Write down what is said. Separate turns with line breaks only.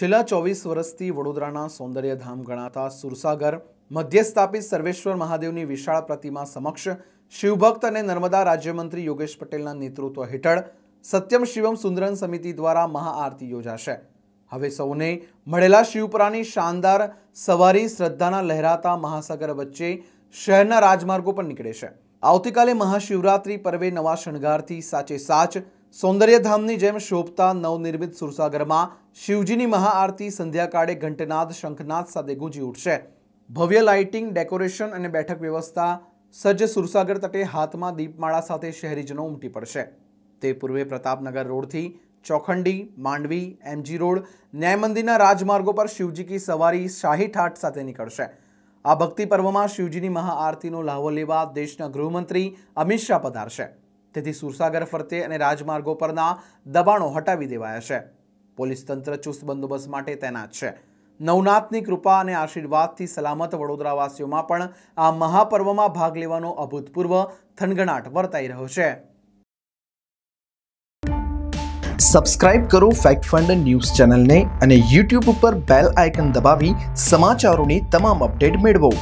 છેલ્લા ચોવીસ વર્ષથી વડોદરાના સૌંદર્યધામ ગણાતા સુરસાગર મધ્યસ્થાપિત સર્વેશ્વર મહાદેવની વિશાળ પ્રતિમા સમક્ષ શિવભક્ત અને નર્મદા રાજ્યમંત્રી યોગેશ પટેલના નેતૃત્વ હેઠળ સત્યમ શિવમ સુંદરન સમિતિ દ્વારા મહાઆરતી યોજાશે હવે સૌને મળેલા શિવપુરાની શાનદાર સવારી શ્રદ્ધાના લહેરાતા મહાસાગર વચ્ચે શહેરના રાજમાર્ગો પર નીકળે છે આવતીકાલે મહાશિવરાત્રી પર્વે નવા શણગારથી સાચે સાચ સૌંદર્યધામની જેમ શોભતા નવનિર્મિત સુરસાગરમાં શિવજીની મહાઆરતી સંધ્યાકાળે ઘંટનાદ શંખનાદ સાથે ગુંજી ઉઠશે ભવ્ય લાઇટિંગ ડેકોરેશન અને બેઠક વ્યવસ્થા સજ્જ સુરસાગર તટે હાથમાં દીપમાળા સાથે શહેરીજનો ઉમટી પડશે તે પૂર્વે પ્રતાપનગર રોડથી ચોખંડી માંડવી એમજી રોડ ન્યાય મંદિરના રાજમાર્ગો પર શિવજી કી સવારી શાહી ઠાઠ સાથે નીકળશે આ ભક્તિ પર્વમાં શિવજીની મહાઆરતીનો લહાવો લેવા દેશના ગૃહમંત્રી અમિત શાહ પધારશે તેથી સુરસાગર ફરતે અને રાજમાર્ગો પરના દબાણો હટાવી દેવાયા છે પોલીસ તંત્ર ચુસ્ત બંદોબસ્ત માટે તૈનાત છે નવનાથની કૃપા અને આશીર્વાદથી સલામત વડોદરાવાસીઓમાં પણ આ મહાપર્વમાં ભાગ લેવાનો અભૂતપૂર્વ થનગણાટ વર્તાઈ રહ્યો છે
સબસ્ક્રાઈબ કરો ફેક્ટ ફંડ ન્યૂઝ ચેનલને અને યુટ્યુબ ઉપર બેલ આઇકન દબાવી સમાચારોની તમામ અપડેટ મેળવો